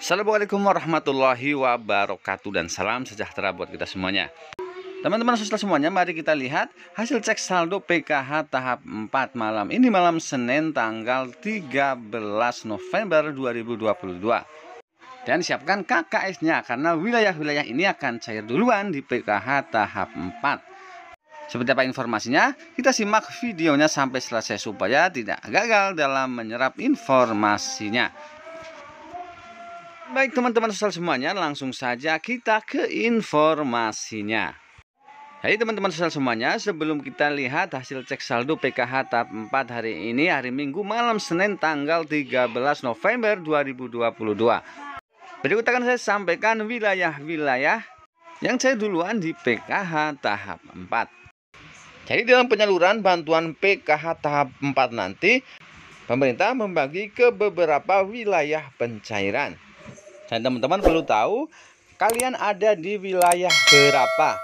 Assalamualaikum warahmatullahi wabarakatuh dan salam sejahtera buat kita semuanya. Teman-teman sosial semuanya, mari kita lihat hasil cek saldo PKH tahap 4 malam ini malam Senin tanggal 13 November 2022. Dan siapkan KKS-nya karena wilayah-wilayah ini akan cair duluan di PKH tahap 4. Seperti apa informasinya? Kita simak videonya sampai selesai supaya tidak gagal dalam menyerap informasinya. Baik teman-teman sosial semuanya, langsung saja kita ke informasinya. Hai teman-teman sosial semuanya, sebelum kita lihat hasil cek saldo PKH tahap 4 hari ini hari Minggu malam Senin tanggal 13 November 2022. Berikut akan saya sampaikan wilayah-wilayah yang saya duluan di PKH tahap 4. Jadi dalam penyaluran bantuan PKH tahap 4 nanti, pemerintah membagi ke beberapa wilayah pencairan. Dan teman-teman perlu tahu kalian ada di wilayah berapa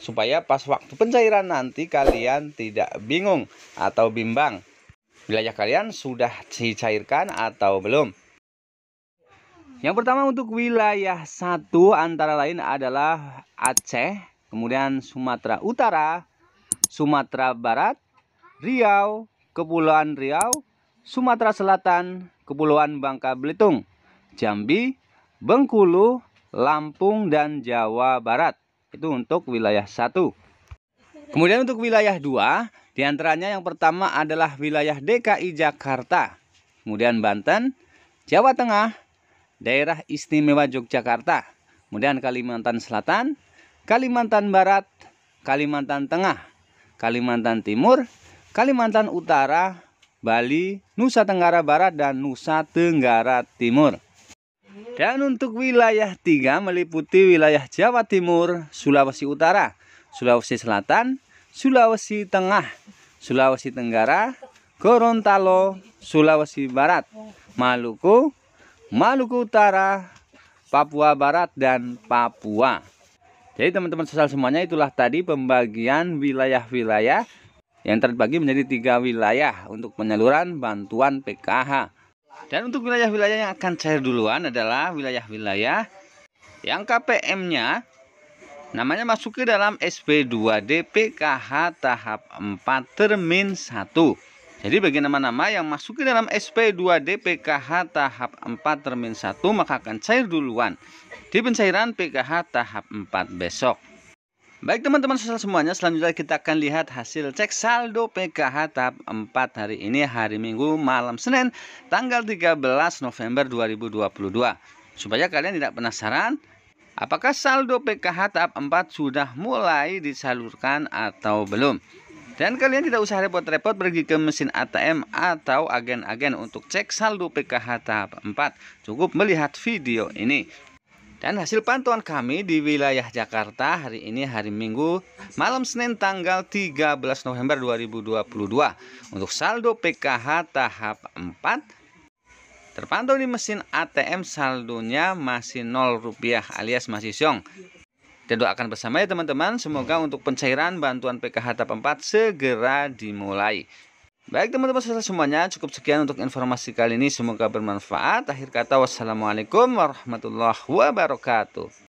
supaya pas waktu pencairan nanti kalian tidak bingung atau bimbang wilayah kalian sudah dicairkan atau belum. Yang pertama untuk wilayah satu antara lain adalah Aceh, kemudian Sumatera Utara, Sumatera Barat, Riau, Kepulauan Riau, Sumatera Selatan, Kepulauan Bangka Belitung, Jambi, Bengkulu, Lampung, dan Jawa Barat. Itu untuk wilayah 1. Kemudian untuk wilayah 2, diantaranya yang pertama adalah wilayah DKI Jakarta. Kemudian Banten, Jawa Tengah, daerah istimewa Yogyakarta. Kemudian Kalimantan Selatan, Kalimantan Barat, Kalimantan Tengah, Kalimantan Timur, Kalimantan Utara, Bali, Nusa Tenggara Barat, dan Nusa Tenggara Timur. Dan untuk wilayah 3 meliputi wilayah Jawa Timur, Sulawesi Utara, Sulawesi Selatan, Sulawesi Tengah, Sulawesi Tenggara, Gorontalo, Sulawesi Barat, Maluku, Maluku Utara, Papua Barat, dan Papua. Jadi teman-teman sosial semuanya itulah tadi pembagian wilayah-wilayah yang terbagi menjadi tiga wilayah untuk penyaluran bantuan PKH dan untuk wilayah-wilayah yang akan cair duluan adalah wilayah-wilayah yang KPM-nya namanya masuk ke dalam SP2D PKH tahap 4 termin 1. Jadi bagi nama-nama yang masuk ke dalam SP2D PKH tahap 4 termin 1 maka akan cair duluan di pencairan PKH tahap 4 besok. Baik teman-teman sosial semuanya, selanjutnya kita akan lihat hasil cek saldo PKH tahap 4 hari ini hari Minggu malam Senin tanggal 13 November 2022. Supaya kalian tidak penasaran, apakah saldo PKH tahap 4 sudah mulai disalurkan atau belum? Dan kalian tidak usah repot-repot pergi ke mesin ATM atau agen-agen untuk cek saldo PKH tahap 4. Cukup melihat video ini. Dan hasil pantauan kami di wilayah Jakarta hari ini hari Minggu malam Senin tanggal 13 November 2022 untuk saldo PKH tahap 4 Terpantau di mesin ATM saldonya masih 0 rupiah alias masih siong. Kita doakan bersama ya teman-teman, semoga untuk pencairan bantuan PKH tahap 4 segera dimulai. Baik teman-teman saudara semuanya cukup sekian untuk informasi kali ini semoga bermanfaat. Akhir kata wassalamualaikum warahmatullahi wabarakatuh.